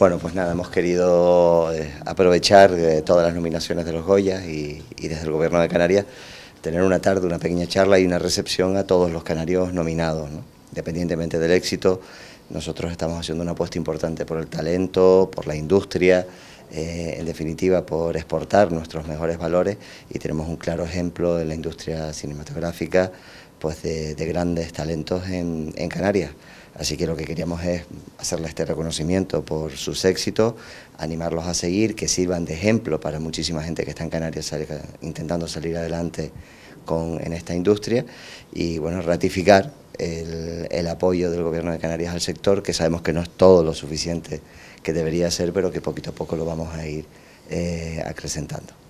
Bueno, pues nada, hemos querido eh, aprovechar todas las nominaciones de los Goyas y, desde el Gobierno de Canarias tener una tarde, una pequeña charla y una recepción a todos los canarios nominados. ¿no? Independientemente del éxito, nosotros estamos haciendo una apuesta importante por el talento, por la industria, eh, en definitiva por exportar nuestros mejores valores y tenemos un claro ejemplo de la industria cinematográfica pues de, grandes talentos en, Canarias. Así que lo que queríamos es hacerles este reconocimiento por sus éxitos, animarlos a seguir, que sirvan de ejemplo para muchísima gente que está en Canarias intentando salir adelante con, en esta industria y bueno, ratificar el, apoyo del Gobierno de Canarias al sector, que sabemos que no es todo lo suficiente que debería ser, pero que poquito a poco lo vamos a ir eh, acrecentando.